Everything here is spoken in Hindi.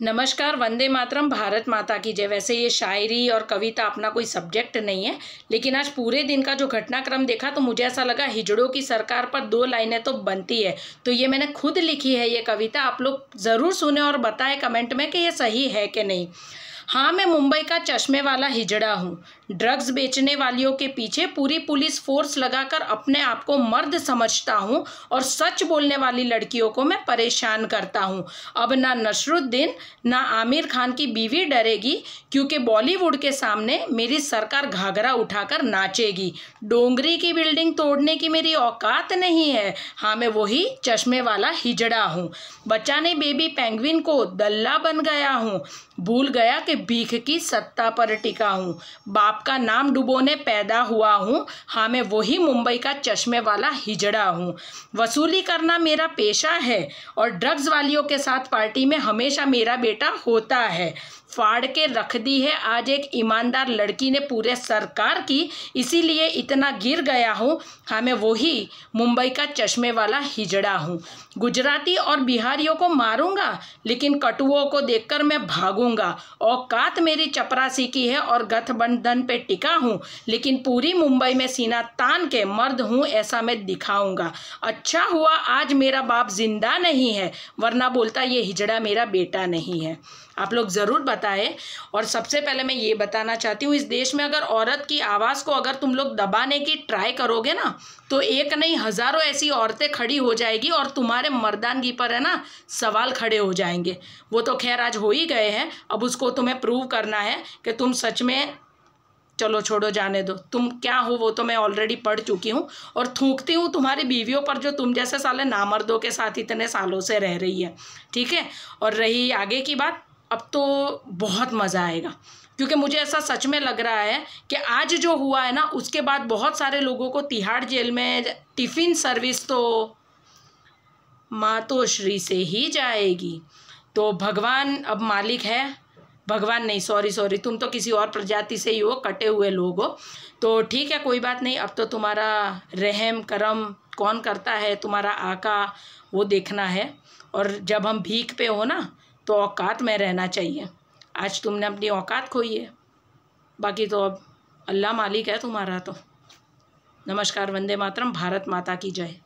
नमस्कार वंदे मातरम भारत माता की जय वैसे ये शायरी और कविता अपना कोई सब्जेक्ट नहीं है लेकिन आज पूरे दिन का जो घटनाक्रम देखा तो मुझे ऐसा लगा हिजड़ों की सरकार पर दो लाइनें तो बनती है तो ये मैंने खुद लिखी है ये कविता आप लोग ज़रूर सुने और बताएं कमेंट में कि ये सही है कि नहीं हाँ मैं मुंबई का चश्मे वाला हिजड़ा हूँ ड्रग्स बेचने वालियों के पीछे पूरी पुलिस फोर्स लगाकर अपने आप को मर्द समझता हूँ और सच बोलने वाली लड़कियों को मैं परेशान करता हूँ अब ना नसरुद्दीन ना आमिर खान की बीवी डरेगी क्योंकि बॉलीवुड के सामने मेरी सरकार घाघरा उठाकर नाचेगी डोंगरी की बिल्डिंग तोड़ने की मेरी औकात नहीं है हाँ मैं वही चश्मे वाला हिजड़ा हूँ बचाने बेबी पेंगविन को दल्ला बन गया हूँ भूल गया कि भीख की सत्ता पर टिका हूँ बाप आपका नाम डुबोने पैदा हुआ हूँ हाँ मैं वही मुंबई का चश्मे वाला हिजड़ा हूँ वसूली करना मेरा पेशा है और ड्रग्स वालियों के साथ पार्टी में हमेशा मेरा बेटा होता है फाड़ के रख दी है आज एक ईमानदार लड़की ने पूरे सरकार की इसीलिए इतना गिर गया हूँ हाँ मैं वही मुंबई का चश्मे वाला हिजड़ा हूँ गुजराती और बिहारियों को मारूंगा लेकिन कटुओं को देखकर मैं भागूंगा औकात मेरी चपरासी की है और गठबंधन पे टिका हूँ लेकिन पूरी मुंबई में सीना तान के मर्द हूँ ऐसा मैं दिखाऊंगा अच्छा हुआ आज मेरा बाप जिंदा नहीं है वरना बोलता ये हिजड़ा मेरा बेटा नहीं है आप लोग ज़रूर बता है और सबसे पहले मैं ये बताना चाहती हूँ इस देश में अगर औरत की आवाज़ को अगर तुम लोग दबाने की ट्राई करोगे ना तो एक नहीं हज़ारों ऐसी औरतें खड़ी हो जाएगी और तुम्हारे मर्दानगी पर है ना सवाल खड़े हो जाएंगे वो तो खैर आज हो ही गए हैं अब उसको तुम्हें प्रूव करना है कि तुम सच में चलो छोड़ो जाने दो तुम क्या हो वो तो मैं ऑलरेडी पढ़ चुकी हूँ और थूकती हूँ तुम्हारी बीवियों पर जो तुम जैसे साले नामर्दों के साथ इतने सालों से रह रही है ठीक है और रही आगे की बात अब तो बहुत मज़ा आएगा क्योंकि मुझे ऐसा सच में लग रहा है कि आज जो हुआ है ना उसके बाद बहुत सारे लोगों को तिहाड़ जेल में टिफ़िन सर्विस तो मातोश्री से ही जाएगी तो भगवान अब मालिक है भगवान नहीं सॉरी सॉरी तुम तो किसी और प्रजाति से ही हो कटे हुए लोग हो तो ठीक है कोई बात नहीं अब तो तुम्हारा रहम करम कौन करता है तुम्हारा आका वो देखना है और जब हम भीख पे हो ना तो औकात में रहना चाहिए आज तुमने अपनी औकात खोई है बाकी तो अब अल्लाह मालिक है तुम्हारा तो नमस्कार वंदे मातरम भारत माता की जय